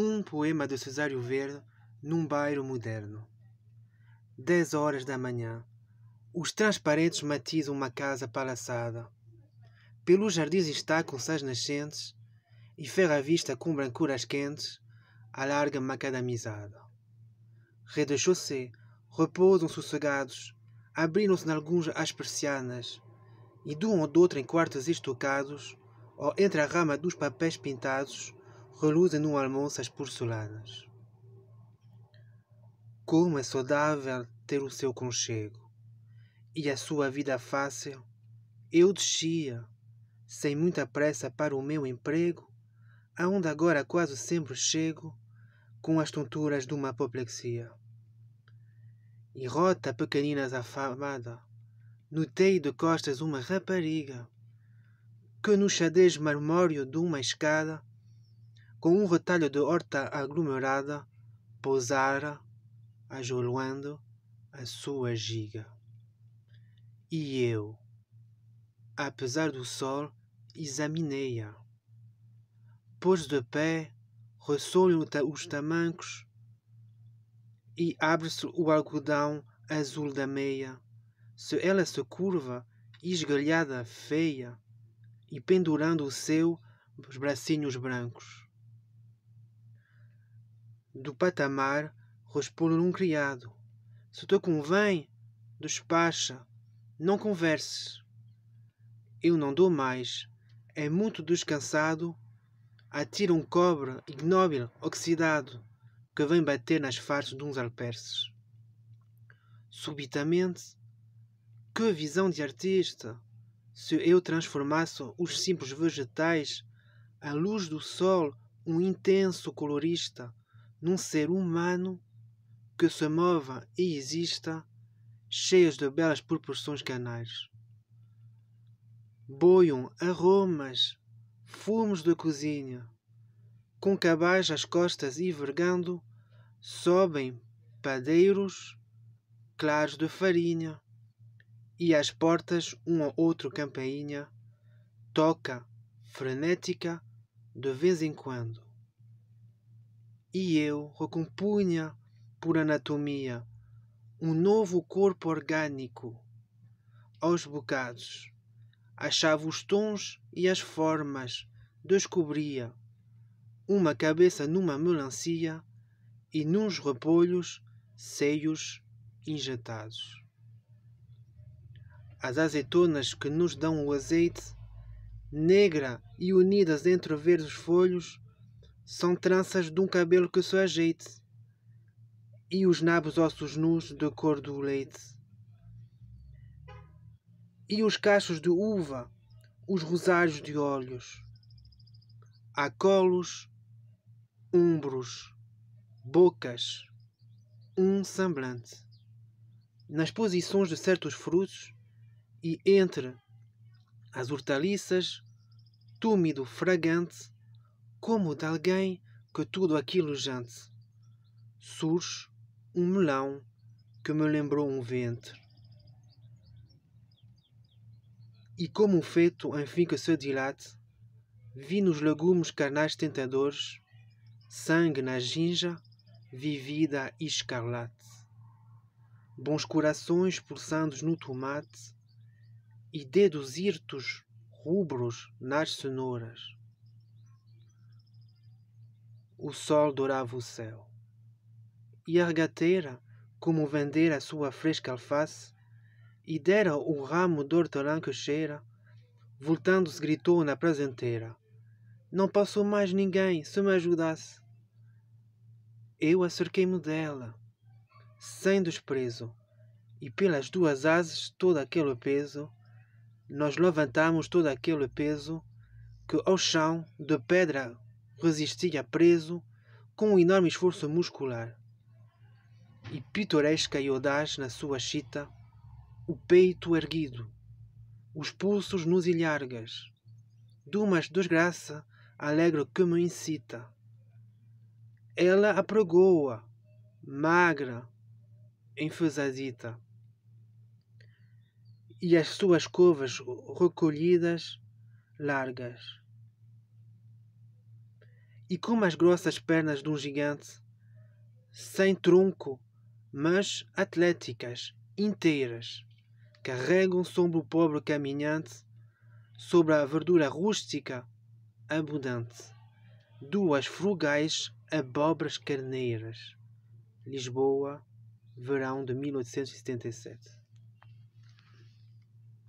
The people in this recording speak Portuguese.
um poema de Cesário Verde num bairro moderno. Dez horas da manhã. Os transparentes matizam uma casa palaçada. Pelos jardins está com as nascentes e ferra a vista com brancuras quentes a larga macadamizada. rede de chaussée repousam sossegados, abriram-se alguns as persianas e de um ou de outro em quartos estocados ou entre a rama dos papéis pintados reluzem no almoço as porcelanas. Como é saudável ter o seu conchego e a sua vida fácil. Eu descia, sem muita pressa, para o meu emprego, aonde agora quase sempre chego, com as tonturas de uma apoplexia. E rota pequeninas afamada, notei de costas uma rapariga, que no xadrez marmório de uma escada com um retalho de horta aglomerada, pousara, ajoelhando, a sua giga. E eu, apesar do sol, examinei-a. Pôs de pé, ressolho os tamancos e abre-se o algodão azul da meia. Se ela se curva, esgalhada, feia, e pendurando o seu, os bracinhos brancos do patamar responde um criado. Se te convém, despacha, não converses. Eu não dou mais, é muito descansado. Atira um cobre ignóbil oxidado que vem bater nas faces de uns alperces. Subitamente, que visão de artista! Se eu transformasse os simples vegetais à luz do sol, um intenso colorista, num ser humano que se mova e exista, cheios de belas proporções canais. Boiam aromas, fumos da cozinha, com cabais às costas e vergando, sobem padeiros claros de farinha, e às portas um ou outro campainha toca frenética de vez em quando e eu recompunha por anatomia um novo corpo orgânico. Aos bocados, achava os tons e as formas, descobria uma cabeça numa melancia e nos repolhos seios injetados. As azeitonas que nos dão o azeite, negra e unidas entre verdes folhos, são tranças de um cabelo que se ajeite, e os nabos ossos nus de cor do leite. E os cachos de uva, os rosários de olhos. Há colos, umbros, bocas, um semblante. Nas posições de certos frutos e entre as hortaliças, túmido fragante, como de alguém que tudo aquilo jante. Surge um melão que me lembrou um ventre. E como um feto enfim que se dilate, vi nos legumes carnais tentadores, sangue na ginja, vivida e escarlate. Bons corações pulsando no tomate, e dedos hirtos rubros nas cenouras o sol dourava o céu. E a regateira, como vender a sua fresca alface, e dera o ramo de hortelã que cheira, voltando-se gritou na praça inteira. Não passou mais ninguém, se me ajudasse. Eu acerquei-me dela, sem desprezo, e pelas duas asas todo aquele peso, nós levantamos todo aquele peso que ao chão de pedra resistia preso com um enorme esforço muscular. E pitoresca e audaz na sua chita, o peito erguido, os pulsos nos ilhargas, dumas desgraça alegre que me incita. Ela apregoa, magra, enfasadita, e as suas covas recolhidas, largas e como as grossas pernas de um gigante, sem tronco, mas atléticas, inteiras, carregam sobre o pobre caminhante, sobre a verdura rústica, abundante, duas frugais abobras carneiras. Lisboa, verão de 1877.